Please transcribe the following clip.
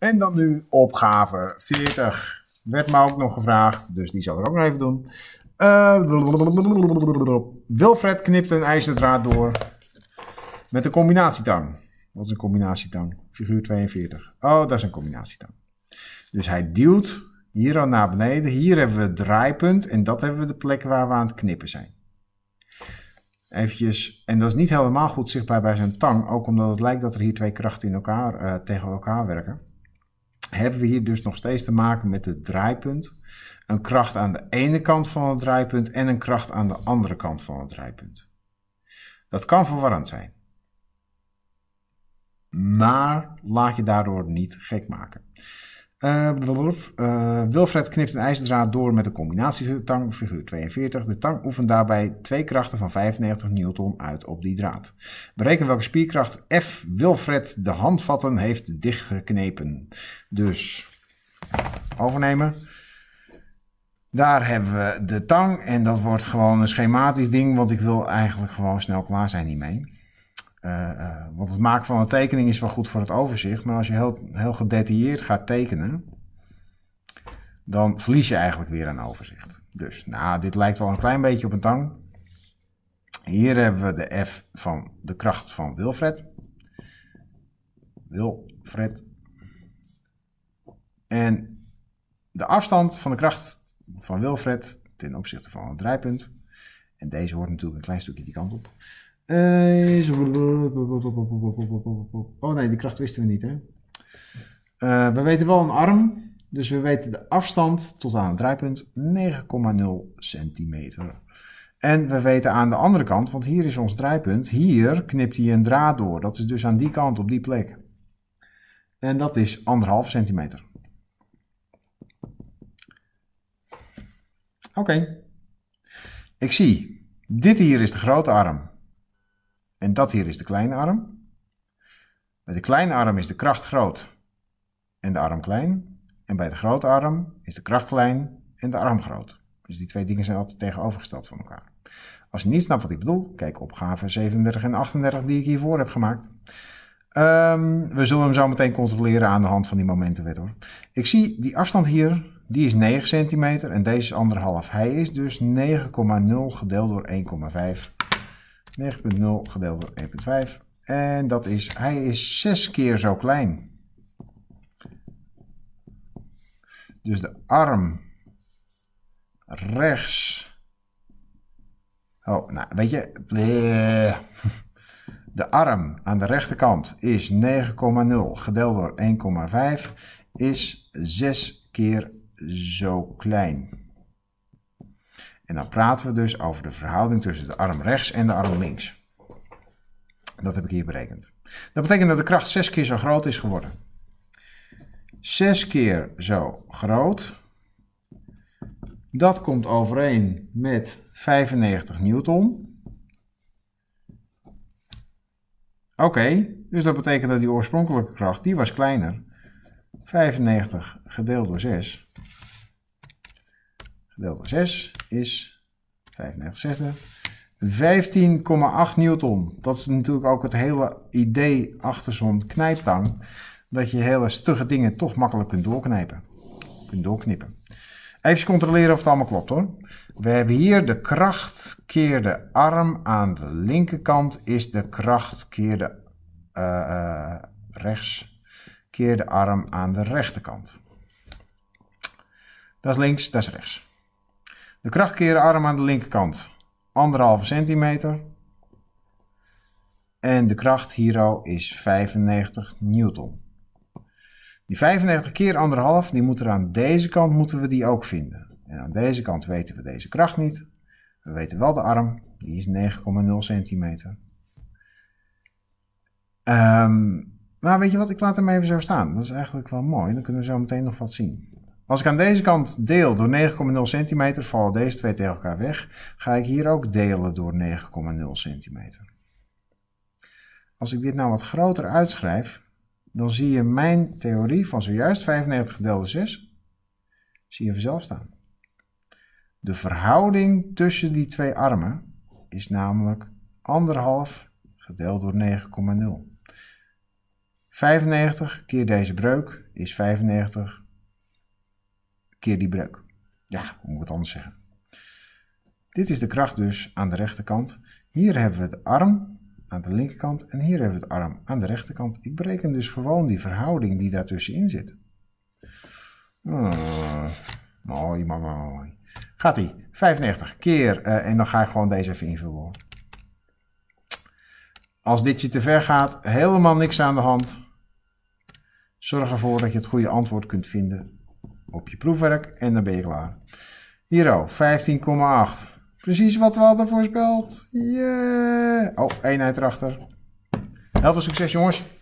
En dan nu opgave 40. Werd me ook nog gevraagd, dus die zal ik ook nog even doen. Eh, Wilfred knipt een ijzerdraad door met een combinatietang. Wat is een combinatietang? Figuur 42. Oh, dat is een combinatietang. Dus hij duwt hier al naar beneden. Hier hebben we het draaipunt en dat hebben we de plek waar we aan het knippen zijn. Eventjes, en dat is niet helemaal goed zichtbaar bij zijn tang, ook omdat het lijkt dat er hier twee krachten in elkaar, eh, tegen elkaar werken hebben we hier dus nog steeds te maken met het draaipunt. Een kracht aan de ene kant van het draaipunt en een kracht aan de andere kant van het draaipunt. Dat kan verwarrend zijn. Maar laat je daardoor niet gek maken. Eh, eh, Wilfred knipt een ijzerdraad door met een combinatietang, figuur 42. De tang oefent daarbij twee krachten van 95 newton uit op die draad. Bereken welke spierkracht F. Wilfred de handvatten heeft dichtgeknepen. Dus overnemen. Daar hebben we de tang en dat wordt gewoon een schematisch ding, want ik wil eigenlijk gewoon snel klaar zijn hiermee. Eh, eh, want het maken van een tekening is wel goed voor het overzicht, maar als je heel, heel gedetailleerd gaat tekenen, dan verlies je eigenlijk weer aan overzicht. Dus nou, dit lijkt wel een klein beetje op een tang. Hier hebben we de F van de kracht van Wilfred. Wilfred. En de afstand van de kracht van Wilfred ten opzichte van het draaipunt. En deze hoort natuurlijk een klein stukje die kant op. Oh nee, die kracht wisten we niet, hè? Eh, we weten wel een arm, dus we weten de afstand tot aan het draaipunt 9,0 centimeter. En we weten aan de andere kant, want hier is ons draaipunt, hier knipt hij een draad door. Dat is dus aan die kant, op die plek. En dat is 1,5 centimeter. Oké. Ik zie, dit hier is de grote arm. En dat hier is de kleine arm. Bij de kleine arm is de kracht groot en de arm klein. En bij de grote arm is de kracht klein en de arm groot. Dus die twee dingen zijn altijd tegenovergesteld van elkaar. Als je niet snapt wat ik bedoel, kijk opgave 37 en 38 die ik hiervoor heb gemaakt. Ehm, we zullen hem zo meteen controleren aan de hand van die momentenwet hoor. Ik zie die afstand hier, die is 9 centimeter en deze is 1,5. Hij is dus 9,0 gedeeld door 1,5. 9.0 gedeeld door 1.5. En dat is, hij is 6 keer zo klein. Dus de arm rechts. Oh, nou, weet je. Eh, de arm aan de rechterkant is 9,0 gedeeld door 1,5 is 6 keer zo klein. En dan praten we dus over de verhouding tussen de arm rechts en de arm links. Dat heb ik hier berekend. Dat betekent dat de kracht 6 keer zo groot is geworden. 6 keer zo groot. Dat komt overeen met 95 newton. Oké, dus dat betekent dat die oorspronkelijke kracht, die was kleiner. 95 gedeeld door 6 Delta 6 is 35 zesde. 15,8 newton. Dat is natuurlijk ook het hele idee achter zo'n knijptang. Dat je hele stugge dingen toch makkelijk kunt doorknijpen. Kunt doorknippen. Even controleren of het allemaal klopt hoor. We hebben hier de kracht keer de arm aan de linkerkant is de kracht keer de eh, eh, rechts keer de arm aan de rechterkant. Dat is links, dat is rechts. De krachtkeren arm aan de linkerkant. 1,5 centimeter. En de kracht hier is 95 newton. Die 95 keer anderhalf, die moeten er aan deze kant moeten we die ook vinden. En aan deze kant weten we deze kracht niet. We weten wel de arm, die is 9,0 centimeter. Um, maar weet je wat, ik laat hem even zo staan. Dat is eigenlijk wel mooi. Dan kunnen we zo meteen nog wat zien. Als ik aan deze kant deel door 9,0 centimeter, vallen deze twee tegen elkaar weg. Ga ik hier ook delen door 9,0 centimeter. Als ik dit nou wat groter uitschrijf, dan zie je mijn theorie van zojuist 95 gedeeld door 6, zie je vanzelf staan. De verhouding tussen die twee armen is namelijk 1,5 gedeeld door 9,0. 95 keer deze breuk is 95 keer die breuk. Ja, hoe moet ik het anders zeggen? Dit is de kracht dus aan de rechterkant. Hier hebben we het arm aan de linkerkant en hier hebben we het arm aan de rechterkant. Ik bereken dus gewoon die verhouding die daartussenin zit. Ah, mooi, mooi, mooi. Gaat ie. 95 keer. Eh, en dan ga ik gewoon deze even invullen. Als dit je te ver gaat, helemaal niks aan de hand. Zorg ervoor dat je het goede antwoord kunt vinden op je proefwerk en dan ben je klaar. Hero, 15,8. Precies wat we hadden voorspeld. Yeah. Oh, eenheid erachter. Heel veel succes jongens.